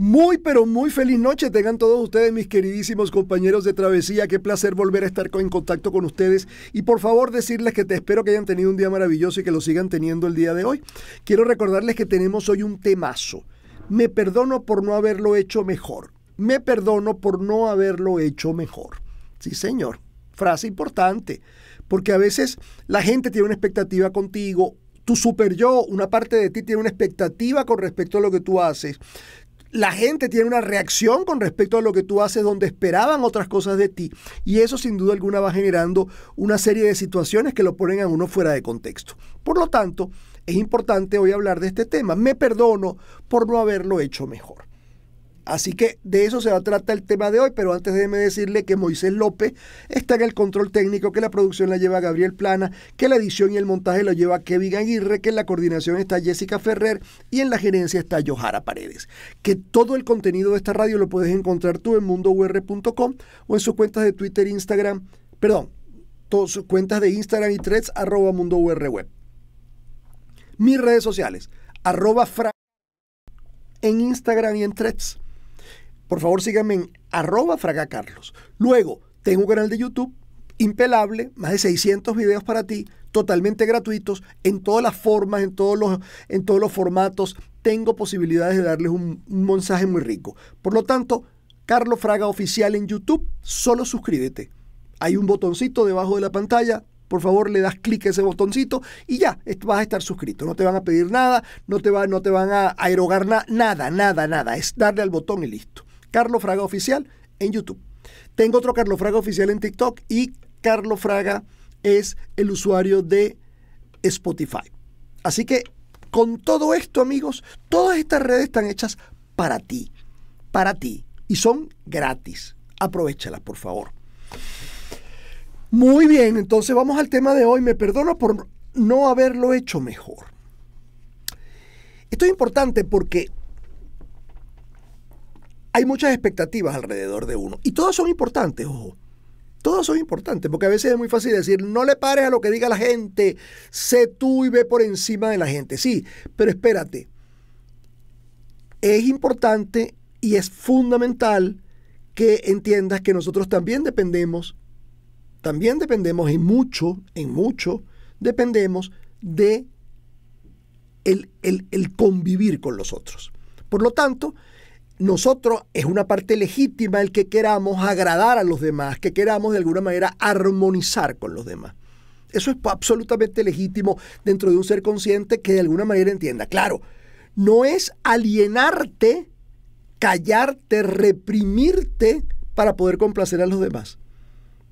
Muy, pero muy feliz noche tengan todos ustedes, mis queridísimos compañeros de travesía. Qué placer volver a estar en contacto con ustedes. Y por favor, decirles que te espero que hayan tenido un día maravilloso y que lo sigan teniendo el día de hoy. Quiero recordarles que tenemos hoy un temazo. Me perdono por no haberlo hecho mejor. Me perdono por no haberlo hecho mejor. Sí, señor. Frase importante. Porque a veces la gente tiene una expectativa contigo tu super yo, una parte de ti tiene una expectativa con respecto a lo que tú haces la gente tiene una reacción con respecto a lo que tú haces donde esperaban otras cosas de ti. Y eso sin duda alguna va generando una serie de situaciones que lo ponen a uno fuera de contexto. Por lo tanto, es importante hoy hablar de este tema. Me perdono por no haberlo hecho mejor. Así que de eso se va a tratar el tema de hoy, pero antes déjeme decirle que Moisés López está en el control técnico, que la producción la lleva Gabriel Plana, que la edición y el montaje lo lleva Kevin Aguirre, que en la coordinación está Jessica Ferrer y en la gerencia está Johara Paredes. Que todo el contenido de esta radio lo puedes encontrar tú en mundour.com o en sus cuentas de Twitter, Instagram, perdón, todas sus cuentas de Instagram y threads arroba mundourweb. Mis redes sociales, arroba en Instagram y en threads por favor síganme en arroba fragacarlos. Luego, tengo un canal de YouTube impelable, más de 600 videos para ti, totalmente gratuitos, en todas las formas, en todos los, en todos los formatos. Tengo posibilidades de darles un, mensaje muy rico. Por lo tanto, Carlos Fraga Oficial en YouTube, solo suscríbete. Hay un botoncito debajo de la pantalla, por favor, le das clic a ese botoncito y ya vas a estar suscrito. No te van a pedir nada, no te, no te van a, erogar nada, nada, nada. Es darle al botón y listo. Carlos Fraga Oficial en YouTube. Tengo otro Carlos Fraga Oficial en TikTok y Carlos Fraga es el usuario de Spotify. Así que con todo esto, amigos, todas estas redes están hechas para ti, para ti, y son gratis. Aprovechalas, por favor. Muy bien, entonces vamos al tema de hoy. Me perdono por no haberlo hecho mejor. Esto es importante porque hay muchas expectativas alrededor de uno. Y todas son importantes, ojo. Todas son importantes, porque a veces es muy fácil decir, no le pares a lo que diga la gente, sé tú y ve por encima de la gente. Sí, pero espérate. Es importante y es fundamental que entiendas que nosotros también dependemos, también dependemos en mucho, en mucho, dependemos de el, el convivir con los otros. Por lo tanto, nosotros es una parte legítima el que queramos agradar a los demás, que queramos de alguna manera armonizar con los demás. Eso es absolutamente legítimo dentro de un ser consciente que de alguna manera entienda. Claro, no es alienarte, callarte, reprimirte para poder complacer a los demás.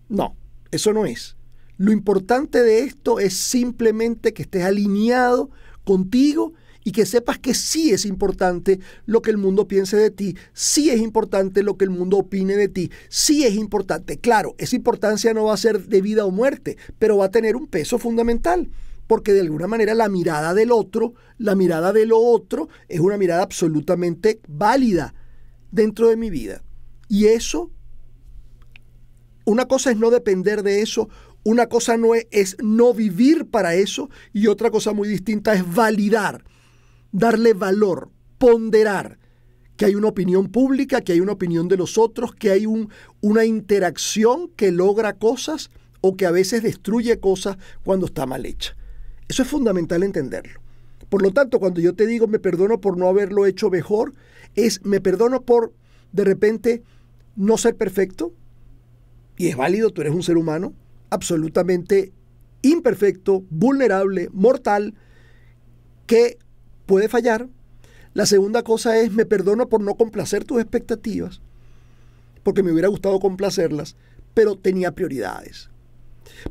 No, eso no es. Lo importante de esto es simplemente que estés alineado contigo y que sepas que sí es importante lo que el mundo piense de ti, sí es importante lo que el mundo opine de ti, sí es importante. Claro, esa importancia no va a ser de vida o muerte, pero va a tener un peso fundamental porque de alguna manera la mirada del otro, la mirada de lo otro, es una mirada absolutamente válida dentro de mi vida. Y eso, una cosa es no depender de eso, una cosa no es, es no vivir para eso y otra cosa muy distinta es validar darle valor, ponderar que hay una opinión pública, que hay una opinión de los otros, que hay una interacción que logra cosas o que a veces destruye cosas cuando está mal hecha. Eso es fundamental entenderlo. Por lo tanto, cuando yo te digo me perdono por no haberlo hecho mejor, es me perdono por de repente no ser perfecto, y es válido, tú eres un ser humano absolutamente imperfecto, vulnerable, mortal, que puede fallar. La segunda cosa es, me perdono por no complacer tus expectativas, porque me hubiera gustado complacerlas, pero tenía prioridades.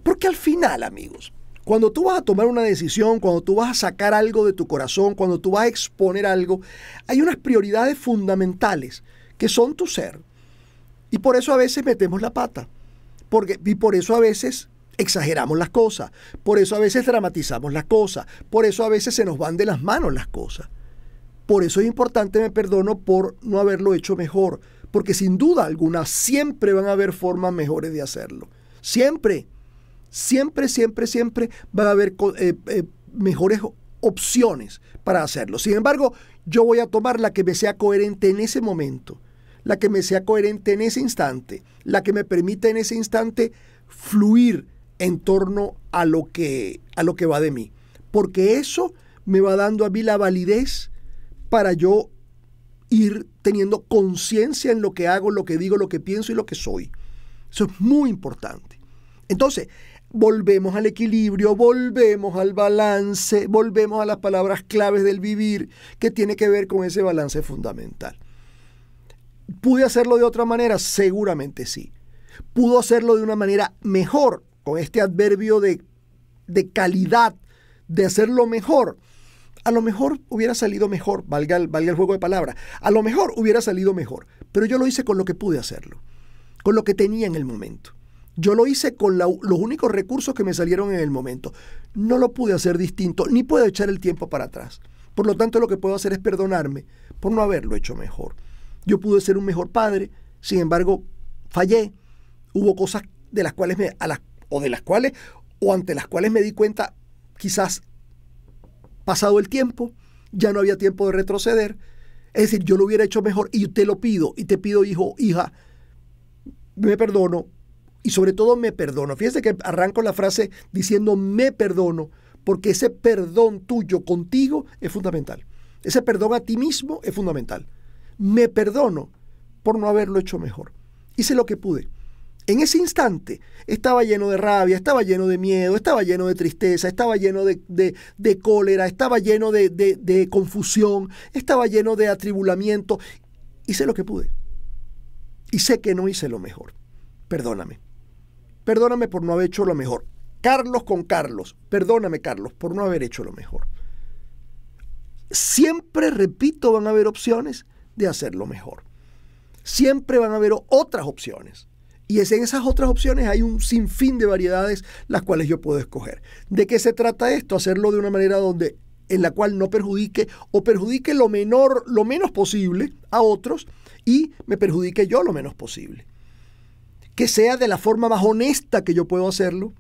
Porque al final, amigos, cuando tú vas a tomar una decisión, cuando tú vas a sacar algo de tu corazón, cuando tú vas a exponer algo, hay unas prioridades fundamentales que son tu ser. Y por eso a veces metemos la pata. Porque, y por eso a veces exageramos las cosas, por eso a veces dramatizamos las cosas, por eso a veces se nos van de las manos las cosas. Por eso es importante, me perdono por no haberlo hecho mejor, porque sin duda alguna siempre van a haber formas mejores de hacerlo. Siempre, siempre, siempre, siempre van a haber eh, eh, mejores opciones para hacerlo. Sin embargo, yo voy a tomar la que me sea coherente en ese momento, la que me sea coherente en ese instante, la que me permita en ese instante fluir en torno a lo que, a lo que va de mí. Porque eso me va dando a mí la validez para yo ir teniendo conciencia en lo que hago, lo que digo, lo que pienso y lo que soy. Eso es muy importante. Entonces, volvemos al equilibrio, volvemos al balance, volvemos a las palabras claves del vivir que tiene que ver con ese balance fundamental. ¿Pude hacerlo de otra manera? Seguramente sí. ¿Pudo hacerlo de una manera mejor? con este adverbio de, calidad, de hacer lo mejor, a lo mejor hubiera salido mejor, valga el, valga el juego de palabras, a lo mejor hubiera salido mejor, pero yo lo hice con lo que pude hacerlo, con lo que tenía en el momento. Yo lo hice con los únicos recursos que me salieron en el momento. No lo pude hacer distinto, ni puedo echar el tiempo para atrás. Por lo tanto, lo que puedo hacer es perdonarme por no haberlo hecho mejor. Yo pude ser un mejor padre, sin embargo, fallé. Hubo cosas de las cuales me, a las o de las cuales, o ante las cuales me di cuenta quizás pasado el tiempo, ya no había tiempo de retroceder. Es decir, yo lo hubiera hecho mejor y te lo pido y te pido, hijo, hija, me perdono y sobre todo me perdono. Fíjense que arranco la frase diciendo me perdono porque ese perdón tuyo contigo es fundamental. Ese perdón a ti mismo es fundamental. Me perdono por no haberlo hecho mejor. Hice lo que pude. En ese instante estaba lleno de rabia, estaba lleno de miedo, estaba lleno de tristeza, estaba lleno de, cólera, estaba lleno de, de confusión, estaba lleno de atribulamiento. Hice lo que pude. Y sé que no hice lo mejor. Perdóname. Perdóname por no haber hecho lo mejor. Carlos con Carlos. Perdóname, Carlos, por no haber hecho lo mejor. Siempre, repito, van a haber opciones de hacerlo mejor. Siempre van a haber otras opciones. Y es en esas otras opciones hay un sinfín de variedades las cuales yo puedo escoger. ¿De qué se trata esto? Hacerlo de una manera donde en la cual no perjudique o perjudique lo menor, lo menos posible a otros y me perjudique yo lo menos posible. Que sea de la forma más honesta que yo puedo hacerlo.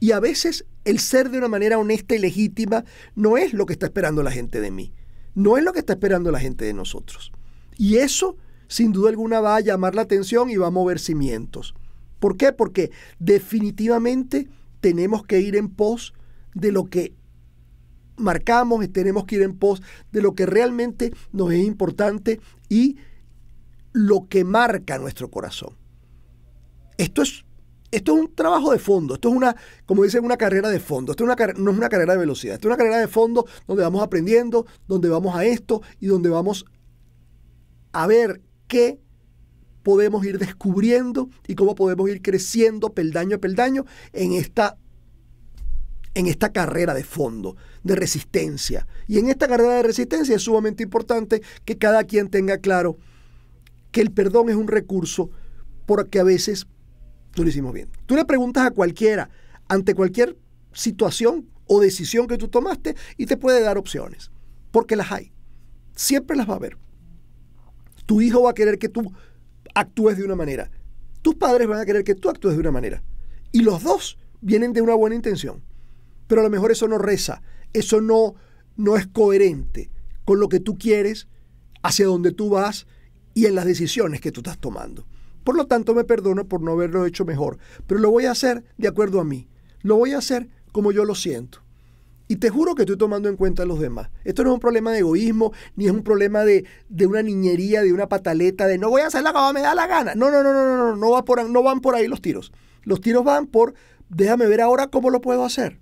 Y a veces el ser de una manera honesta y legítima no es lo que está esperando la gente de mí. No es lo que está esperando la gente de nosotros. Y eso sin duda alguna va a llamar la atención y va a mover cimientos. ¿Por qué? Porque definitivamente tenemos que ir en pos de lo que marcamos, tenemos que ir en pos de lo que realmente nos es importante y lo que marca nuestro corazón. Esto es, esto es un trabajo de fondo, esto es una, como dicen, una carrera de fondo, esto no es una carrera de velocidad, esto es una carrera de fondo donde vamos aprendiendo, donde vamos a esto y donde vamos a ver qué podemos ir descubriendo y cómo podemos ir creciendo peldaño a peldaño en esta, en esta carrera de fondo, de resistencia. Y en esta carrera de resistencia es sumamente importante que cada quien tenga claro que el perdón es un recurso porque a veces no lo hicimos bien. Tú le preguntas a cualquiera ante cualquier situación o decisión que tú tomaste y te puede dar opciones, porque las hay. Siempre las va a haber. Tu hijo va a querer que tú actúes de una manera. Tus padres van a querer que tú actúes de una manera. Y los dos vienen de una buena intención. Pero a lo mejor eso no reza, eso no, no es coherente con lo que tú quieres, hacia donde tú vas y en las decisiones que tú estás tomando. Por lo tanto, me perdono por no haberlo hecho mejor, pero lo voy a hacer de acuerdo a mí. Lo voy a hacer como yo lo siento. Y te juro que estoy tomando en cuenta a los demás. Esto no es un problema de egoísmo, ni es un problema de, una niñería, de una pataleta, de no voy a hacer la me da la gana. No, no, no, no, no, no, no, va por, no van por ahí los tiros. Los tiros van por déjame ver ahora cómo lo puedo hacer.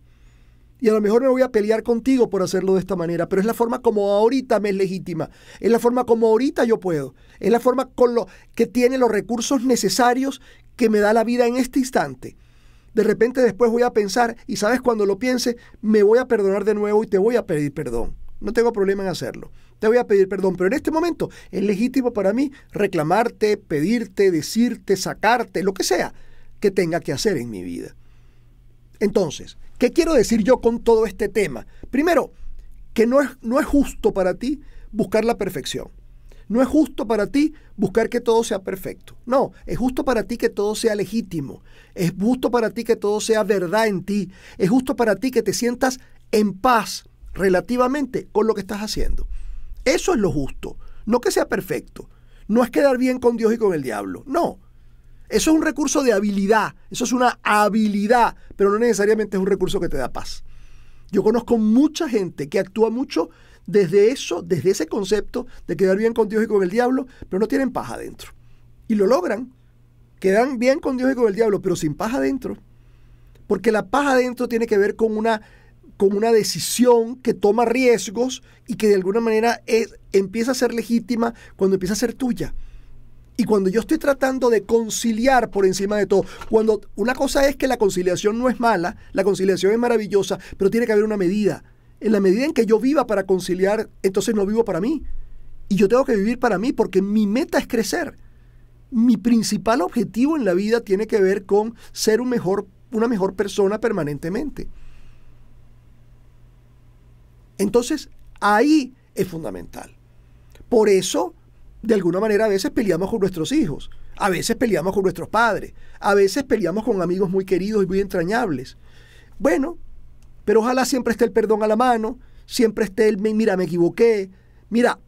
Y a lo mejor me voy a pelear contigo por hacerlo de esta manera, pero es la forma como ahorita me es legítima, es la forma como ahorita yo puedo, es la forma con lo que tiene los recursos necesarios que me da la vida en este instante de repente después voy a pensar y sabes cuando lo piense, me voy a perdonar de nuevo y te voy a pedir perdón. No tengo problema en hacerlo. Te voy a pedir perdón, pero en este momento es legítimo para mí reclamarte, pedirte, decirte, sacarte, lo que sea que tenga que hacer en mi vida. Entonces, ¿qué quiero decir yo con todo este tema? Primero, que no es, no es justo para ti buscar la perfección. No es justo para ti buscar que todo sea perfecto. No, es justo para ti que todo sea legítimo. Es justo para ti que todo sea verdad en ti. Es justo para ti que te sientas en paz relativamente con lo que estás haciendo. Eso es lo justo. No que sea perfecto. No es quedar bien con Dios y con el diablo. No. Eso es un recurso de habilidad. Eso es una habilidad, pero no necesariamente es un recurso que te da paz. Yo conozco mucha gente que actúa mucho desde eso, desde ese concepto de quedar bien con Dios y con el diablo, pero no tienen paz adentro. Y lo logran. Quedan bien con Dios y con el diablo, pero sin paz adentro. Porque la paz adentro tiene que ver con una, con una decisión que toma riesgos y que de alguna manera empieza a ser legítima cuando empieza a ser tuya. Y cuando yo estoy tratando de conciliar por encima de todo, cuando una cosa es que la conciliación no es mala, la conciliación es maravillosa, pero tiene que haber una medida. En la medida en que yo viva para conciliar, entonces no vivo para mí. Y yo tengo que vivir para mí porque mi meta es crecer. Mi principal objetivo en la vida tiene que ver con ser un mejor, una mejor persona permanentemente. Entonces, ahí es fundamental. Por eso, de alguna manera, a veces peleamos con nuestros hijos, a veces peleamos con nuestros padres, a veces peleamos con amigos muy queridos y muy entrañables. Bueno, pero ojalá siempre esté el perdón a la mano, siempre esté el, mira, me equivoqué, mira,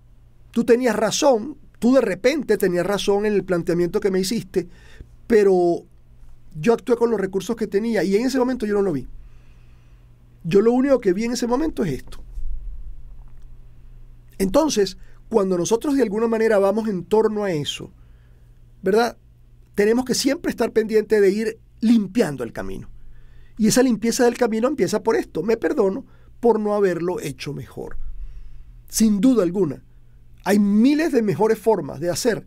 tú tenías razón, tú de repente tenías razón en el planteamiento que me hiciste, pero yo actué con los recursos que tenía y en ese momento yo no lo vi. Yo lo único que vi en ese momento es esto. Entonces, cuando nosotros de alguna manera vamos en torno a eso, ¿verdad? Tenemos que siempre estar pendiente de ir limpiando el camino. Y esa limpieza del camino empieza por esto. Me perdono por no haberlo hecho mejor. Sin duda alguna, hay miles de mejores formas de hacer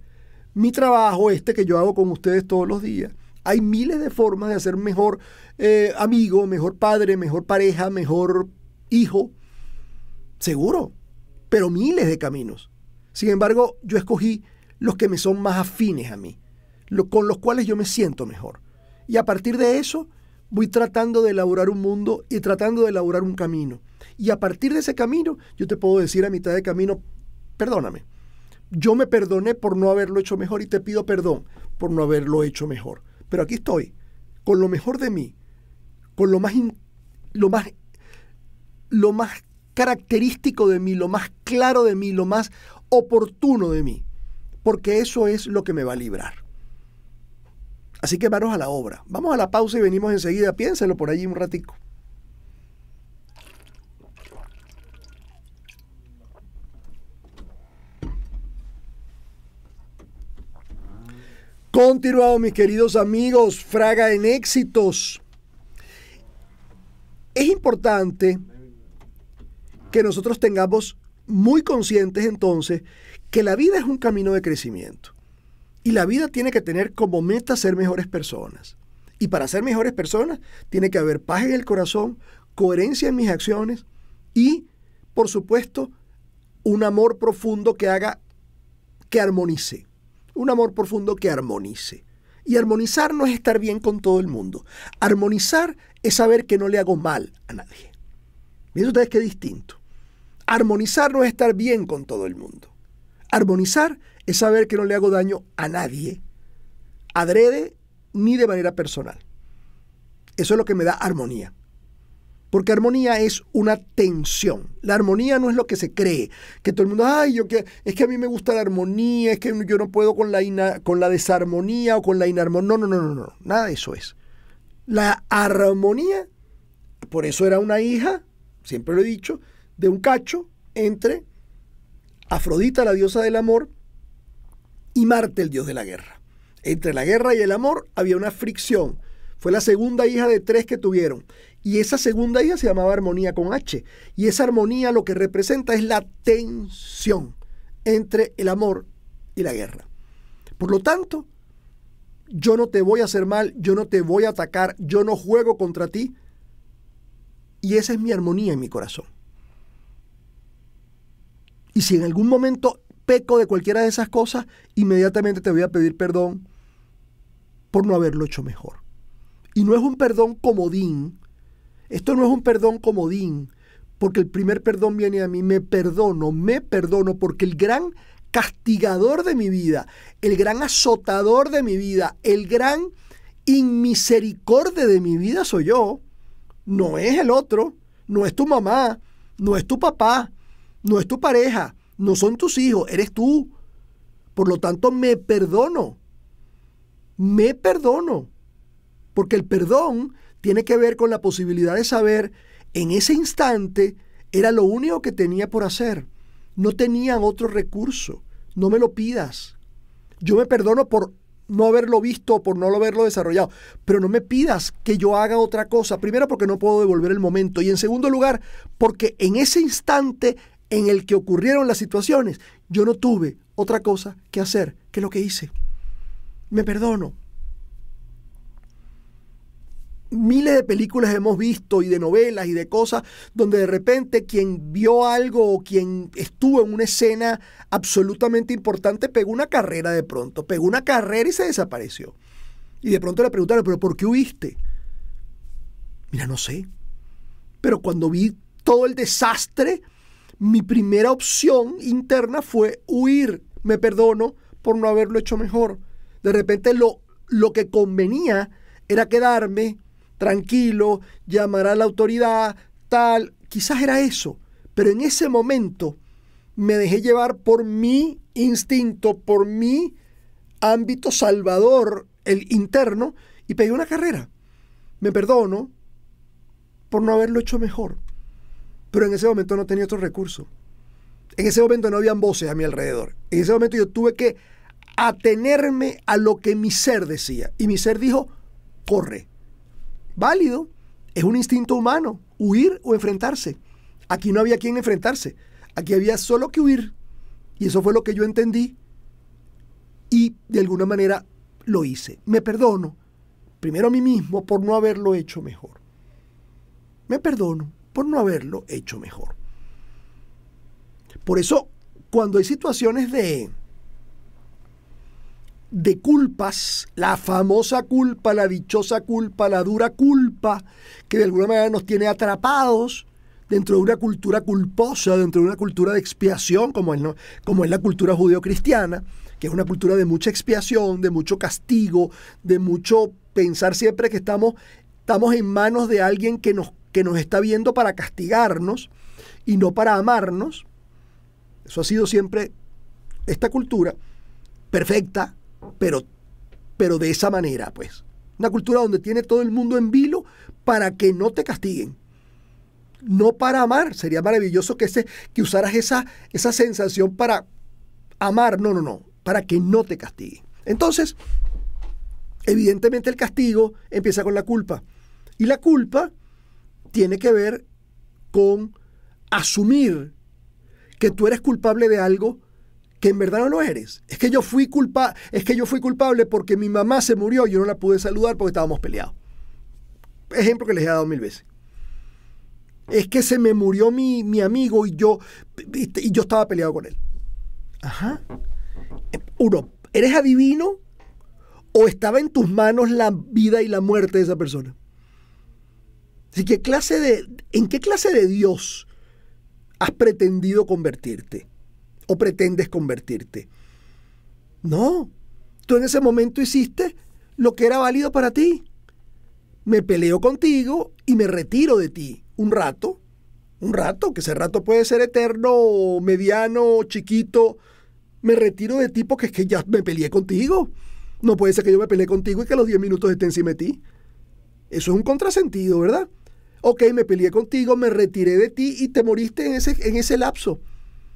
mi trabajo, este que yo hago con ustedes todos los días. Hay miles de formas de hacer mejor eh, amigo, mejor padre, mejor pareja, mejor hijo. Seguro, pero miles de caminos. Sin embargo, yo escogí los que me son más afines a mí, con los cuales yo me siento mejor. Y a partir de eso, voy tratando de elaborar un mundo y tratando de elaborar un camino. Y a partir de ese camino, yo te puedo decir a mitad de camino, perdóname, yo me perdoné por no haberlo hecho mejor y te pido perdón por no haberlo hecho mejor. Pero aquí estoy, con lo mejor de mí, con lo más, lo más, lo más característico de mí, lo más claro de mí, lo más oportuno de mí, porque eso es lo que me va a librar. Así que vámonos a la obra. Vamos a la pausa y venimos enseguida. Piénselo por allí un ratico. Continuado, mis queridos amigos, Fraga en éxitos. Es importante que nosotros tengamos muy conscientes entonces que la vida es un camino de crecimiento. Y la vida tiene que tener como meta ser mejores personas. Y para ser mejores personas tiene que haber paz en el corazón, coherencia en mis acciones y, por supuesto, un amor profundo que haga que armonice. Un amor profundo que armonice. Y armonizar no es estar bien con todo el mundo. Armonizar es saber que no le hago mal a nadie. Miren ustedes qué distinto. Armonizar no es estar bien con todo el mundo. Armonizar es saber que no le hago daño a nadie, adrede ni de manera personal. Eso es lo que me da armonía. Porque armonía es una tensión. La armonía no es lo que se cree. Que todo el mundo, ay, yo que, es que a mí me gusta la armonía, es que yo no puedo con la, con la desarmonía o con la inarmonía. No, no, no, no, no. Nada de eso es. La armonía, por eso era una hija, siempre lo he dicho, de un cacho entre Afrodita, la diosa del amor, y Marte el dios de la guerra. Entre la guerra y el amor había una fricción. Fue la segunda hija de tres que tuvieron. Y esa segunda hija se llamaba armonía con H. Y esa armonía lo que representa es la tensión entre el amor y la guerra. Por lo tanto, yo no te voy a hacer mal, yo no te voy a atacar, yo no juego contra ti. Y esa es mi armonía en mi corazón. Y si en algún momento peco de cualquiera de esas cosas, inmediatamente te voy a pedir perdón por no haberlo hecho mejor. Y no es un perdón comodín. Esto no es un perdón comodín, porque el primer perdón viene a mí, me perdono, me perdono, porque el gran castigador de mi vida, el gran azotador de mi vida, el gran inmisericorde de mi vida soy yo, no es el otro, no es tu mamá, no es tu papá, no es tu pareja, no son tus hijos, eres tú. Por lo tanto, me perdono. Me perdono. Porque el perdón tiene que ver con la posibilidad de saber en ese instante era lo único que tenía por hacer. No tenía otro recurso. No me lo pidas. Yo me perdono por no haberlo visto, por no haberlo desarrollado. Pero no me pidas que yo haga otra cosa. Primero porque no puedo devolver el momento. Y en segundo lugar, porque en ese instante en el que ocurrieron las situaciones, yo no tuve otra cosa que hacer que lo que hice. Me perdono. Miles de películas hemos visto y de novelas y de cosas donde de repente quien vio algo o quien estuvo en una escena absolutamente importante pegó una carrera de pronto, pegó una carrera y se desapareció. Y de pronto le preguntaron, pero ¿por qué huiste? Mira, no sé. Pero cuando vi todo el desastre, mi primera opción interna fue huir. Me perdono por no haberlo hecho mejor. De repente lo, lo que convenía era quedarme tranquilo, llamar a la autoridad, tal. Quizás era eso. Pero en ese momento me dejé llevar por mi instinto, por mi ámbito salvador, el interno, y pedí una carrera. Me perdono por no haberlo hecho mejor pero en ese momento no tenía otro recurso. En ese momento no habían voces a mi alrededor. En ese momento yo tuve que atenerme a lo que mi ser decía. Y mi ser dijo, corre. Válido, es un instinto humano, huir o enfrentarse. Aquí no había quien enfrentarse, aquí había solo que huir. Y eso fue lo que yo entendí y de alguna manera lo hice. Me perdono, primero a mí mismo por no haberlo hecho mejor. Me perdono por no haberlo hecho mejor. Por eso, cuando hay situaciones de, de culpas, la famosa culpa, la dichosa culpa, la dura culpa, que de alguna manera nos tiene atrapados dentro de una cultura culposa, dentro de una cultura de expiación, como es, como es la cultura judeocristiana, que es una cultura de mucha expiación, de mucho castigo, de mucho pensar siempre que estamos, estamos en manos de alguien que nos que nos está viendo para castigarnos y no para amarnos. Eso ha sido siempre esta cultura perfecta, pero, pero de esa manera, pues. Una cultura donde tiene todo el mundo en vilo para que no te castiguen. No para amar. Sería maravilloso que, ese, que usaras esa, esa sensación para amar. No, no, no. Para que no te castiguen. Entonces, evidentemente el castigo empieza con la culpa. Y la culpa tiene que ver con asumir que tú eres culpable de algo que en verdad no lo eres. Es que yo fui es que yo fui culpable porque mi mamá se murió y yo no la pude saludar porque estábamos peleados. Ejemplo que les he dado mil veces. Es que se me murió mi, amigo y yo, y yo estaba peleado con él. Ajá. Uno, ¿eres adivino o estaba en tus manos la vida y la muerte de esa persona? clase de, ¿en qué clase de Dios has pretendido convertirte? ¿O pretendes convertirte? No, tú en ese momento hiciste lo que era válido para ti. Me peleo contigo y me retiro de ti un rato, un rato, que ese rato puede ser eterno, mediano, chiquito. Me retiro de ti porque es que ya me peleé contigo. No puede ser que yo me peleé contigo y que los 10 minutos esté encima de ti. Eso es un contrasentido, ¿verdad? ok, me peleé contigo, me retiré de ti y te moriste en ese, en ese lapso.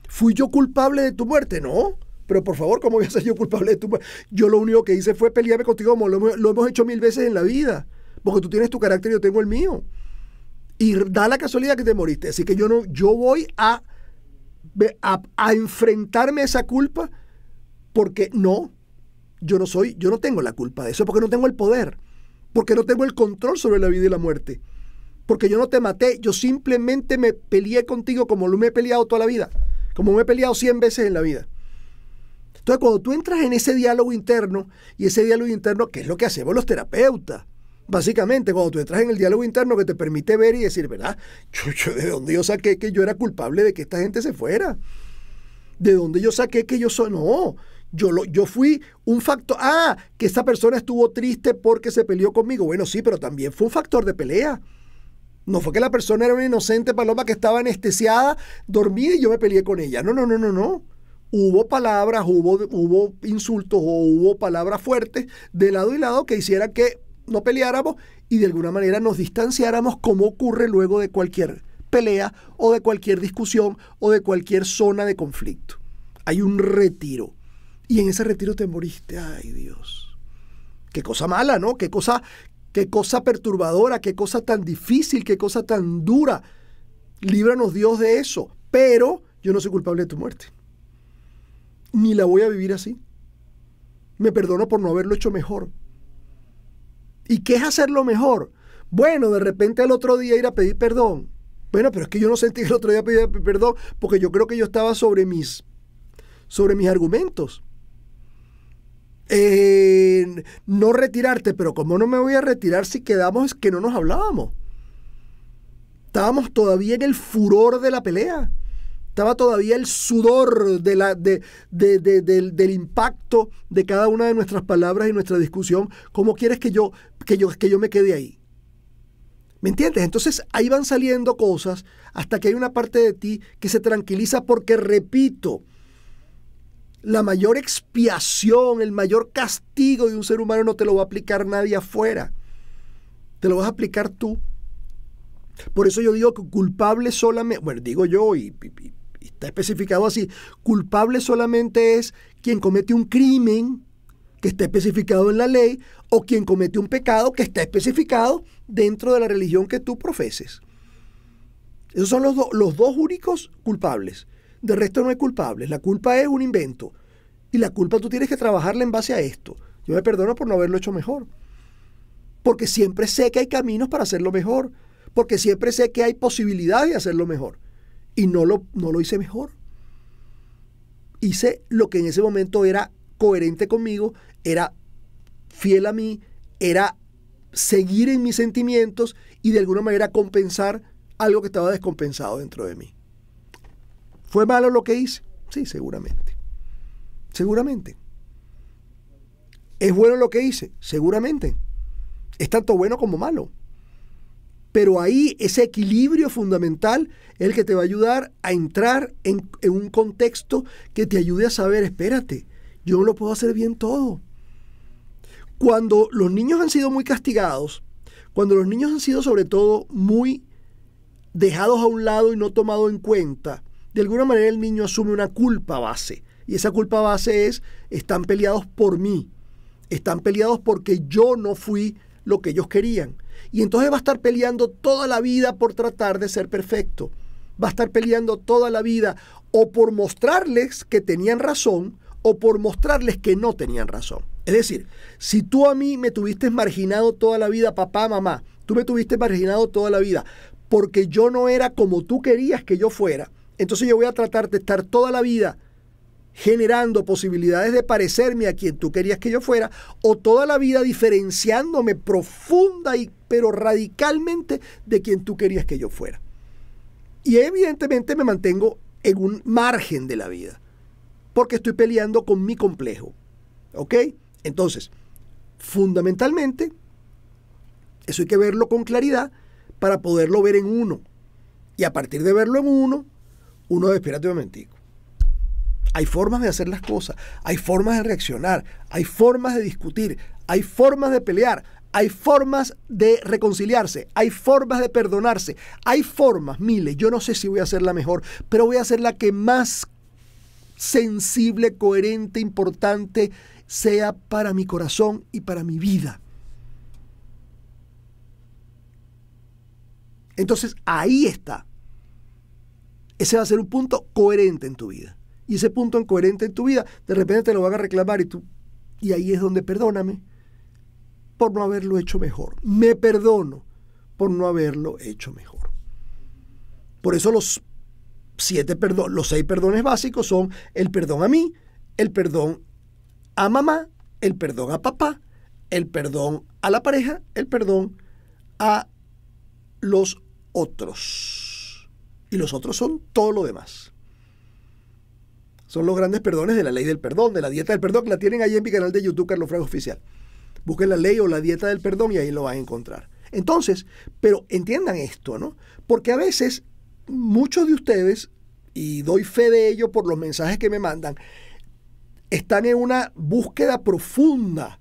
¿Fui yo culpable de tu muerte? No. Pero por favor, ¿cómo voy a ser yo culpable de tu muerte? Yo lo único que hice fue pelearme contigo como lo, hemos, hecho mil veces en la vida. Porque tú tienes tu carácter y yo tengo el mío. Y da la casualidad que te moriste. Así que yo no, yo voy a, a, a enfrentarme a esa culpa porque no, yo no soy, yo no tengo la culpa de eso, porque no tengo el poder, porque no tengo el control sobre la vida y la muerte porque yo no te maté, yo simplemente me peleé contigo como lo me he peleado toda la vida, como me he peleado 100 veces en la vida. Entonces, cuando tú entras en ese diálogo interno, y ese diálogo interno, ¿qué es lo que hacemos los terapeutas, básicamente, cuando tú entras en el diálogo interno que te permite ver y decir, ¿verdad? ¿de dónde yo saqué que yo era culpable de que esta gente se fuera? ¿De dónde yo saqué que yo soy? No, yo, lo, yo fui un factor. Ah, que esta persona estuvo triste porque se peleó conmigo. Bueno, sí, pero también fue un factor de pelea. No fue que la persona era una inocente paloma que estaba anestesiada, dormida y yo me peleé con ella. No, no, no, no, no. Hubo palabras, hubo, hubo insultos o hubo palabras fuertes de lado y lado que hiciera que no peleáramos y de alguna manera nos distanciáramos como ocurre luego de cualquier pelea o de cualquier discusión o de cualquier zona de conflicto. Hay un retiro y en ese retiro te moriste. Ay Dios. Qué cosa mala, ¿no? Qué cosa, Qué cosa perturbadora, qué cosa tan difícil, qué cosa tan dura. Líbranos Dios de eso. Pero yo no soy culpable de tu muerte. Ni la voy a vivir así. Me perdono por no haberlo hecho mejor. ¿Y qué es hacerlo mejor? Bueno, de repente al otro día ir a pedir perdón. Bueno, pero es que yo no sentí el otro día pedir perdón porque yo creo que yo estaba sobre mis, sobre mis argumentos no retirarte, pero como no me voy a retirar si quedamos es que no nos hablábamos? Estábamos todavía en el furor de la pelea. Estaba todavía el sudor del, impacto de cada una de nuestras palabras y nuestra discusión. ¿Cómo quieres que yo, que yo, que yo me quede ahí? ¿Me entiendes? Entonces ahí van saliendo cosas hasta que hay una parte de ti que se tranquiliza porque, repito, la mayor expiación, el mayor castigo de un ser humano no te lo va a aplicar nadie afuera. Te lo vas a aplicar tú. Por eso yo digo que culpable solamente, bueno, digo yo y, está especificado así, culpable solamente es quien comete un crimen que está especificado en la ley o quien comete un pecado que está especificado dentro de la religión que tú profeses. Esos son los, los dos únicos culpables. De resto no hay culpables. La culpa es un invento. Y la culpa tú tienes que trabajarla en base a esto. Yo me perdono por no haberlo hecho mejor. Porque siempre sé que hay caminos para hacerlo mejor. Porque siempre sé que hay posibilidad de hacerlo mejor. Y no lo, no lo hice mejor. Hice lo que en ese momento era coherente conmigo, era fiel a mí, era seguir en mis sentimientos y de alguna manera compensar algo que estaba descompensado dentro de mí. ¿Fue malo lo que hice? Sí, seguramente. Seguramente. ¿Es bueno lo que hice? Seguramente. Es tanto bueno como malo. Pero ahí ese equilibrio fundamental es el que te va a ayudar a entrar en, un contexto que te ayude a saber, espérate, yo no lo puedo hacer bien todo. Cuando los niños han sido muy castigados, cuando los niños han sido sobre todo muy dejados a un lado y no tomados en cuenta, de alguna manera el niño asume una culpa base. Y esa culpa base es, están peleados por mí, están peleados porque yo no fui lo que ellos querían. Y entonces va a estar peleando toda la vida por tratar de ser perfecto. Va a estar peleando toda la vida o por mostrarles que tenían razón o por mostrarles que no tenían razón. Es decir, si tú a mí me tuviste marginado toda la vida, papá, mamá, tú me tuviste marginado toda la vida porque yo no era como tú querías que yo fuera, entonces yo voy a tratar de estar toda la vida generando posibilidades de parecerme a quien tú querías que yo fuera, o toda la vida diferenciándome profunda y pero radicalmente de quien tú querías que yo fuera. Y evidentemente me mantengo en un margen de la vida, porque estoy peleando con mi complejo. ¿Ok? Entonces, fundamentalmente, eso hay que verlo con claridad para poderlo ver en uno. Y a partir de verlo en uno, uno espérate un momentico. Hay formas de hacer las cosas, hay formas de reaccionar, hay formas de discutir, hay formas de pelear, hay formas de reconciliarse, hay formas de perdonarse, hay formas, miles. Yo no sé si voy a hacer la mejor, pero voy a hacer la que más sensible, coherente, importante sea para mi corazón y para mi vida. Entonces ahí está ese va a ser un punto coherente en tu vida. Y ese punto incoherente en tu vida, de repente te lo van a reclamar y tú, y ahí es donde perdóname por no haberlo hecho mejor. Me perdono por no haberlo hecho mejor. Por eso los siete perdón, los seis perdones básicos son el perdón a mí, el perdón a mamá, el perdón a papá, el perdón a la pareja, el perdón a los otros y los otros son todo lo demás. Son los grandes perdones de la ley del perdón, de la dieta del perdón, que la tienen ahí en mi canal de YouTube, Carlos Franco Oficial. Busquen la ley o la dieta del perdón y ahí lo van a encontrar. Entonces, pero entiendan esto, ¿no? Porque a veces muchos de ustedes, y doy fe de ello por los mensajes que me mandan, están en una búsqueda profunda,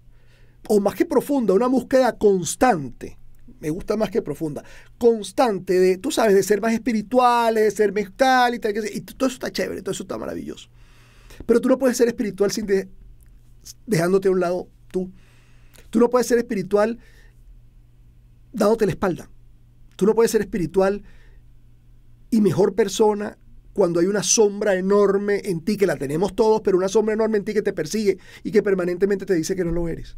o más que profunda, una búsqueda constante me gusta más que profunda, constante de, tú sabes, de ser más espirituales, de ser mental y tal, y todo eso está chévere, todo eso está maravilloso. Pero tú no puedes ser espiritual sin dejándote a un lado tú. Tú no puedes ser espiritual dándote la espalda. Tú no puedes ser espiritual y mejor persona cuando hay una sombra enorme en ti, que la tenemos todos, pero una sombra enorme en ti que te persigue y que permanentemente te dice que no lo eres.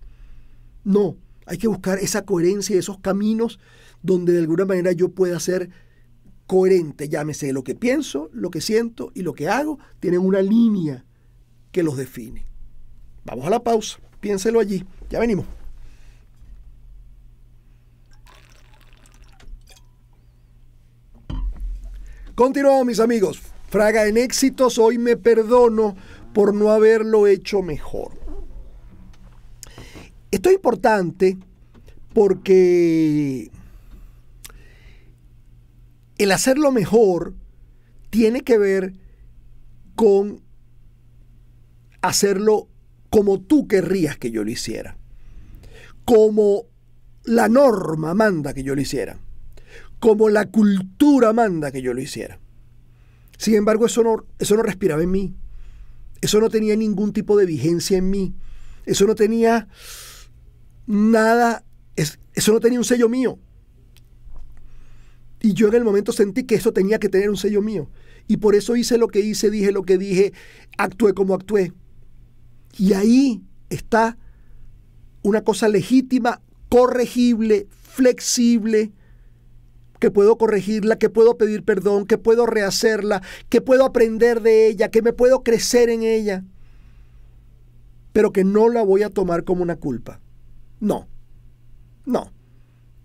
No, hay que buscar esa coherencia, esos caminos donde de alguna manera yo pueda ser coherente. Llámese lo que pienso, lo que siento y lo que hago, tienen una línea que los define. Vamos a la pausa, piénselo allí, ya venimos. Continuamos mis amigos, Fraga en éxitos, hoy me perdono por no haberlo hecho mejor. Esto es importante porque el hacerlo mejor tiene que ver con hacerlo como tú querrías que yo lo hiciera, como la norma manda que yo lo hiciera, como la cultura manda que yo lo hiciera. Sin embargo, eso no, eso no respiraba en mí, eso no tenía ningún tipo de vigencia en mí, eso no tenía nada, es, eso no tenía un sello mío. Y yo en el momento sentí que eso tenía que tener un sello mío. Y por eso hice lo que hice, dije lo que dije, actué como actué. Y ahí está una cosa legítima, corregible, flexible, que puedo corregirla, que puedo pedir perdón, que puedo rehacerla, que puedo aprender de ella, que me puedo crecer en ella, pero que no la voy a tomar como una culpa. No, no.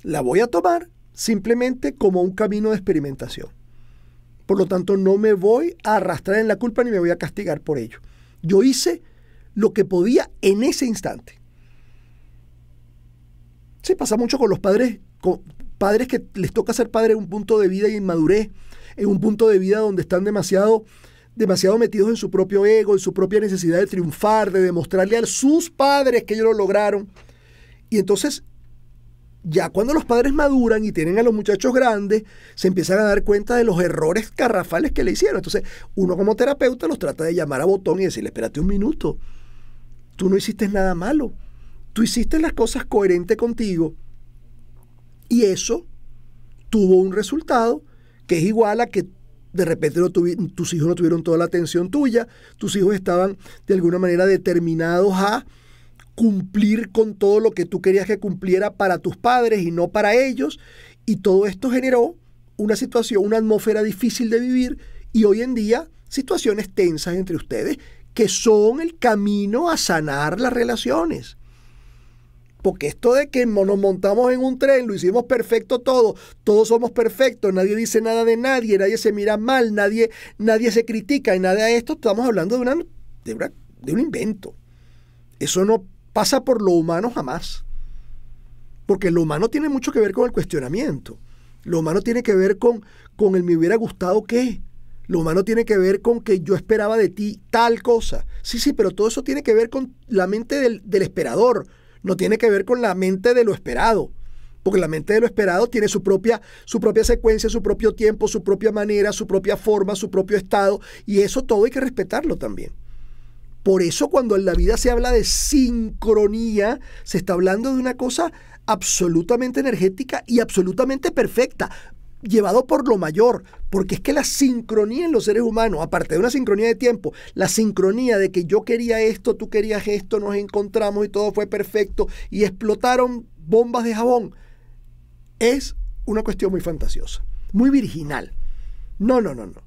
La voy a tomar simplemente como un camino de experimentación. Por lo tanto, no me voy a arrastrar en la culpa ni me voy a castigar por ello. Yo hice lo que podía en ese instante. Sí, pasa mucho con los padres, con padres que les toca ser padres en un punto de vida y inmadurez, en un punto de vida donde están demasiado, demasiado metidos en su propio ego, en su propia necesidad de triunfar, de demostrarle a sus padres que ellos lo lograron. Y entonces, ya cuando los padres maduran y tienen a los muchachos grandes, se empiezan a dar cuenta de los errores carrafales que le hicieron. Entonces, uno como terapeuta los trata de llamar a botón y decirle, espérate un minuto, tú no hiciste nada malo, tú hiciste las cosas coherentes contigo. Y eso tuvo un resultado que es igual a que de repente tus hijos no tuvieron toda la atención tuya, tus hijos estaban de alguna manera determinados a cumplir con todo lo que tú querías que cumpliera para tus padres y no para ellos. Y todo esto generó una situación, una atmósfera difícil de vivir y hoy en día situaciones tensas entre ustedes que son el camino a sanar las relaciones. Porque esto de que nos montamos en un tren, lo hicimos perfecto todo, todos somos perfectos, nadie dice nada de nadie, nadie se mira mal, nadie, nadie se critica y nada de esto, estamos hablando de un invento. Eso no pasa por lo humano jamás. Porque lo humano tiene mucho que ver con el cuestionamiento. Lo humano tiene que ver con, con el me hubiera gustado qué. Lo humano tiene que ver con que yo esperaba de ti tal cosa. Sí, sí, pero todo eso tiene que ver con la mente del, del esperador. No tiene que ver con la mente de lo esperado porque la mente de lo esperado tiene su propia, su propia secuencia, su propio tiempo, su propia manera, su propia forma, su propio estado, y eso todo hay que respetarlo también. Por eso cuando en la vida se habla de sincronía, se está hablando de una cosa absolutamente energética y absolutamente perfecta, llevado por lo mayor, porque es que la sincronía en los seres humanos, aparte de una sincronía de tiempo, la sincronía de que yo quería esto, tú querías esto, nos encontramos y todo fue perfecto y explotaron bombas de jabón, es una cuestión muy fantasiosa, muy virginal. No, no, no, no.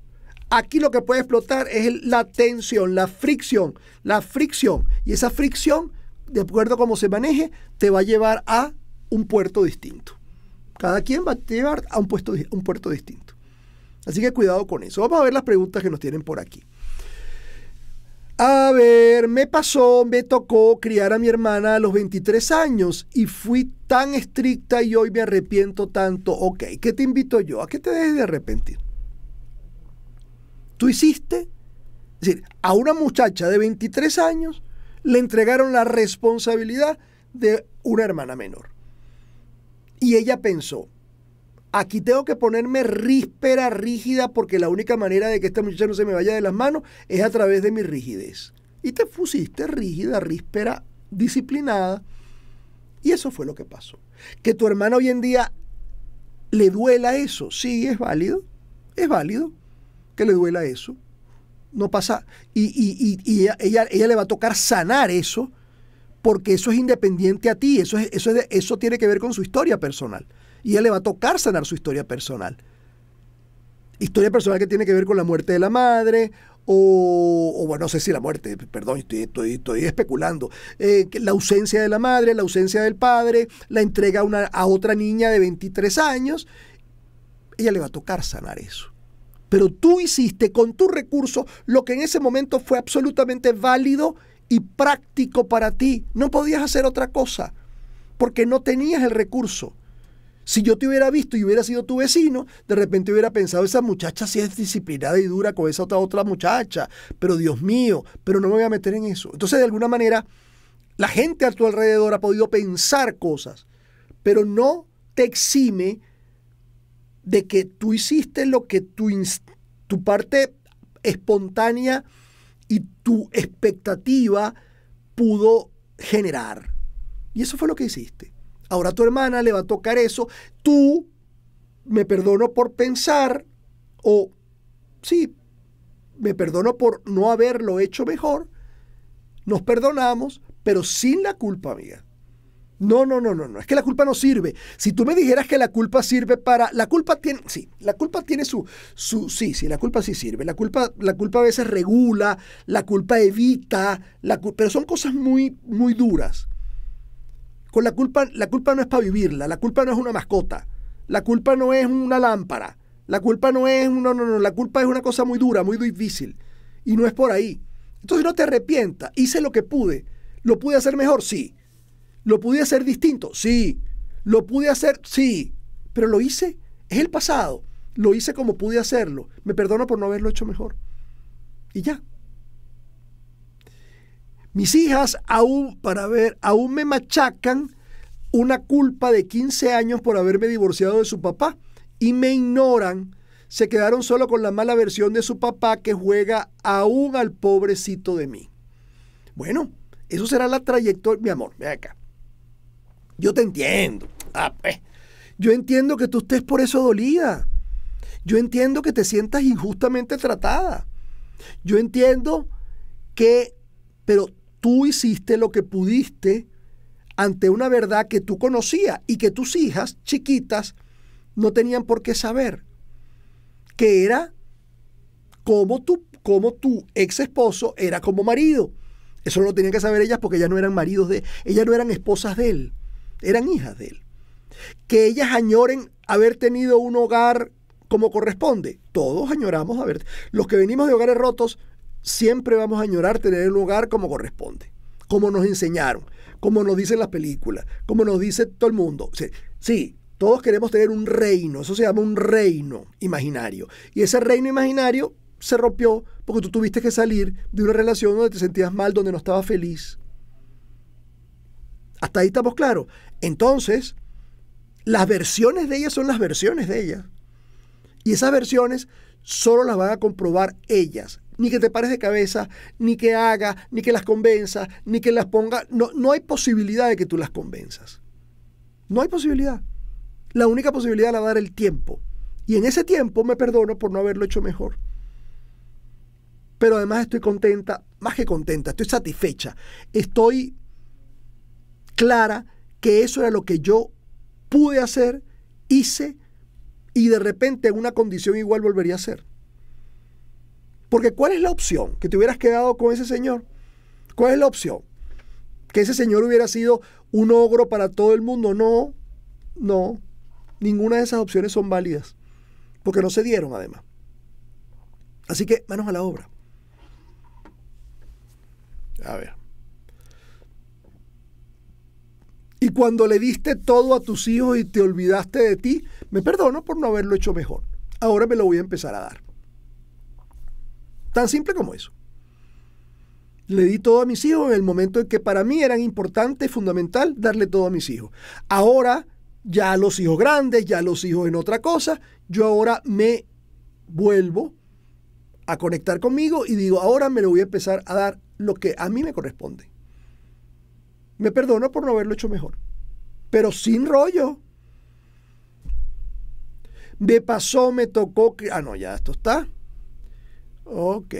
Aquí lo que puede explotar es la tensión, la fricción, la fricción. Y esa fricción, de acuerdo a cómo se maneje, te va a llevar a un puerto distinto. Cada quien va a llevar a un, puerto distinto. Así que cuidado con eso. Vamos a ver las preguntas que nos tienen por aquí. A ver, me pasó, me tocó criar a mi hermana a los 23 años y fui tan estricta y hoy me arrepiento tanto. Ok, ¿qué te invito yo? ¿A qué te dejes de arrepentir? tú hiciste. Es decir, a una muchacha de 23 años le entregaron la responsabilidad de una hermana menor. Y ella pensó, aquí tengo que ponerme ríspera, rígida, porque la única manera de que esta muchacha no se me vaya de las manos es a través de mi rigidez. Y te pusiste rígida, ríspera, disciplinada. Y eso fue lo que pasó. Que tu hermana hoy en día le duela eso, sí, es válido, es válido le duela eso. No pasa. Y, ella, ella, le va a tocar sanar eso, porque eso es independiente a ti, eso, es, eso, eso tiene que ver con su historia personal. Y ella le va a tocar sanar su historia personal. Historia personal que tiene que ver con la muerte de la madre, o, bueno, no sé si la muerte, perdón, estoy, estoy, estoy especulando, eh, la ausencia de la madre, la ausencia del padre, la entrega una, a otra niña de 23 años, ella le va a tocar sanar eso pero tú hiciste con tu recurso lo que en ese momento fue absolutamente válido y práctico para ti. No podías hacer otra cosa porque no tenías el recurso. Si yo te hubiera visto y hubiera sido tu vecino, de repente hubiera pensado, esa muchacha sí es disciplinada y dura con esa otra, otra muchacha, pero Dios mío, pero no me voy a meter en eso. Entonces, de alguna manera, la gente a tu alrededor ha podido pensar cosas, pero no te exime de que tú hiciste lo que tu, tu parte espontánea y tu expectativa pudo generar. Y eso fue lo que hiciste. Ahora a tu hermana le va a tocar eso. Tú, me perdono por pensar, o sí, me perdono por no haberlo hecho mejor. Nos perdonamos, pero sin la culpa mía. No, no, no, no, no. Es que la culpa no sirve. Si tú me dijeras que la culpa sirve para. La culpa tiene. Sí, la culpa tiene su. sí, sí, la culpa sí sirve. La culpa, la culpa a veces regula, la culpa evita, la, pero son cosas muy, muy duras. Con la culpa, la culpa no es para vivirla, la culpa no es una mascota, la culpa no es una lámpara, la culpa no es. No, no, no. La culpa es una cosa muy dura, muy difícil. Y no es por ahí. Entonces no te arrepientas. Hice lo que pude. ¿Lo pude hacer mejor? Sí. ¿Lo pude hacer distinto? Sí. ¿Lo pude hacer? Sí. Pero lo hice. Es el pasado. Lo hice como pude hacerlo. Me perdono por no haberlo hecho mejor. Y ya. Mis hijas aún, para ver, aún me machacan una culpa de 15 años por haberme divorciado de su papá y me ignoran. Se quedaron solo con la mala versión de su papá que juega aún al pobrecito de mí. Bueno, eso será la trayectoria, mi amor, ve acá. Yo te entiendo. Ah, pues. Yo entiendo que tú estés por eso dolida. Yo entiendo que te sientas injustamente tratada. Yo entiendo que, pero tú hiciste lo que pudiste ante una verdad que tú conocías y que tus hijas chiquitas no tenían por qué saber, que era como tu, como tu ex esposo era como marido. Eso no lo tenían que saber ellas porque ellas no eran maridos de, ellas no eran esposas de él eran hijas de él. Que ellas añoren haber tenido un hogar como corresponde. Todos añoramos haber. Los que venimos de hogares rotos, siempre vamos a añorar tener un hogar como corresponde. Como nos enseñaron, como nos dicen las películas, como nos dice todo el mundo. Sí, sí, todos queremos tener un reino. Eso se llama un reino imaginario. Y ese reino imaginario se rompió porque tú tuviste que salir de una relación donde te sentías mal, donde no estabas feliz. Hasta ahí estamos claros. Entonces, las versiones de ellas son las versiones de ellas Y esas versiones solo las van a comprobar ellas. Ni que te pares de cabeza, ni que haga, ni que las convenza ni que las ponga, No, no hay posibilidad de que tú las convenzas. No hay posibilidad. La única posibilidad la va a dar el tiempo. Y en ese tiempo me perdono por no haberlo hecho mejor. Pero además estoy contenta, más que contenta, estoy satisfecha. Estoy clara que eso era lo que yo pude hacer, hice y de repente en una condición igual volvería a ser. Porque ¿cuál es la opción? Que te hubieras quedado con ese señor. ¿Cuál es la opción? Que ese señor hubiera sido un ogro para todo el mundo. No, no. Ninguna de esas opciones son válidas. Porque no se dieron además. Así que manos a la obra. A ver. Y cuando le diste todo a tus hijos y te olvidaste de ti, me perdono por no haberlo hecho mejor. Ahora me lo voy a empezar a dar. Tan simple como eso. Le di todo a mis hijos en el momento en que para mí era importante, fundamental, darle todo a mis hijos. Ahora, ya los hijos grandes, ya los hijos en otra cosa, yo ahora me vuelvo a conectar conmigo y digo, ahora me lo voy a empezar a dar lo que a mí me corresponde. Me perdono por no haberlo hecho mejor, pero sin rollo. Me pasó, me tocó. Ah, no, ya esto está. Ok.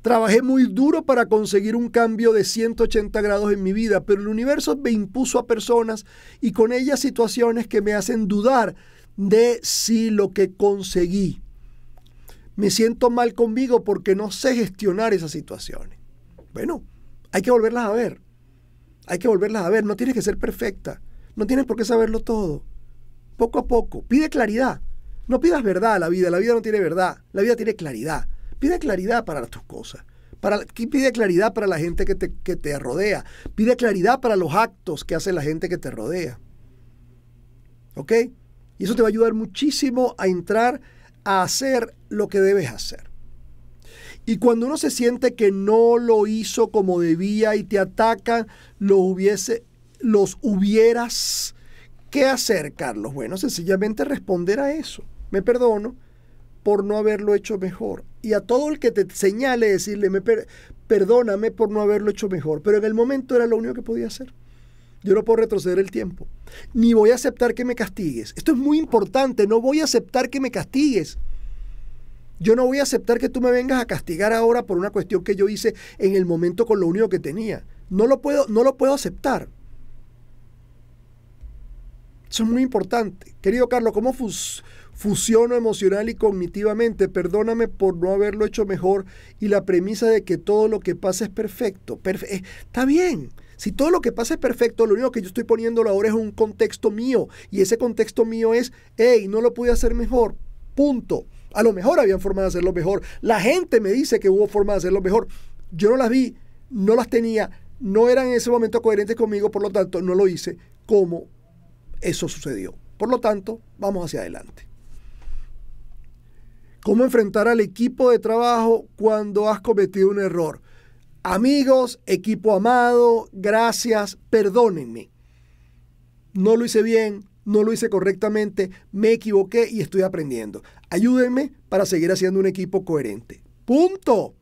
Trabajé muy duro para conseguir un cambio de 180 grados en mi vida, pero el universo me impuso a personas y con ellas situaciones que me hacen dudar de si lo que conseguí. Me siento mal conmigo porque no sé gestionar esas situaciones. Bueno, hay que volverlas a ver. Hay que volverlas a ver, no tienes que ser perfecta, no tienes por qué saberlo todo. Poco a poco, pide claridad. No pidas verdad a la vida, la vida no tiene verdad, la vida tiene claridad. Pide claridad para tus cosas. Para, pide claridad para la gente que te, que te rodea. Pide claridad para los actos que hace la gente que te rodea. ¿Ok? Y eso te va a ayudar muchísimo a entrar a hacer lo que debes hacer. Y cuando uno se siente que no lo hizo como debía y te ataca, los, hubiese, los hubieras, ¿qué hacer, Carlos? Bueno, sencillamente responder a eso. Me perdono por no haberlo hecho mejor. Y a todo el que te señale, decirle, me perdóname por no haberlo hecho mejor. Pero en el momento era lo único que podía hacer. Yo no puedo retroceder el tiempo. Ni voy a aceptar que me castigues. Esto es muy importante. No voy a aceptar que me castigues. Yo no voy a aceptar que tú me vengas a castigar ahora por una cuestión que yo hice en el momento con lo único que tenía. No lo puedo, no lo puedo aceptar. Eso es muy importante. Querido Carlos, ¿cómo fusiono emocional y cognitivamente? Perdóname por no haberlo hecho mejor y la premisa de que todo lo que pasa es perfecto. Eh, está bien. Si todo lo que pasa es perfecto, lo único que yo estoy poniéndolo ahora es un contexto mío. Y ese contexto mío es, hey, no lo pude hacer mejor. Punto. A lo mejor habían formas de hacerlo mejor. La gente me dice que hubo formas de hacerlo mejor. Yo no las vi, no las tenía, no eran en ese momento coherentes conmigo, por lo tanto, no lo hice como eso sucedió. Por lo tanto, vamos hacia adelante. ¿Cómo enfrentar al equipo de trabajo cuando has cometido un error? Amigos, equipo amado, gracias, perdónenme. No lo hice bien, no lo hice correctamente, me equivoqué y estoy aprendiendo. Ayúdenme para seguir haciendo un equipo coherente. Punto.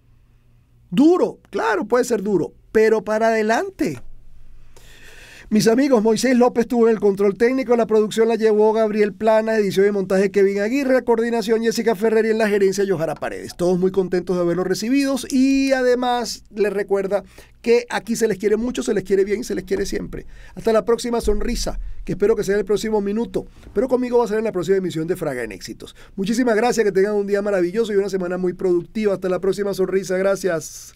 Duro, claro, puede ser duro, pero para adelante. Mis amigos, Moisés López tuvo el control técnico, la producción la llevó Gabriel Plana, edición y montaje Kevin Aguirre, coordinación Jessica Ferrer y en la gerencia Johara Paredes. Todos muy contentos de haberlos recibidos y además les recuerda que aquí se les quiere mucho, se les quiere bien y se les quiere siempre. Hasta la próxima sonrisa, que espero que sea el próximo minuto, pero conmigo va a ser en la próxima emisión de Fraga en Éxitos. Muchísimas gracias, que tengan un día maravilloso y una semana muy productiva. Hasta la próxima sonrisa, gracias.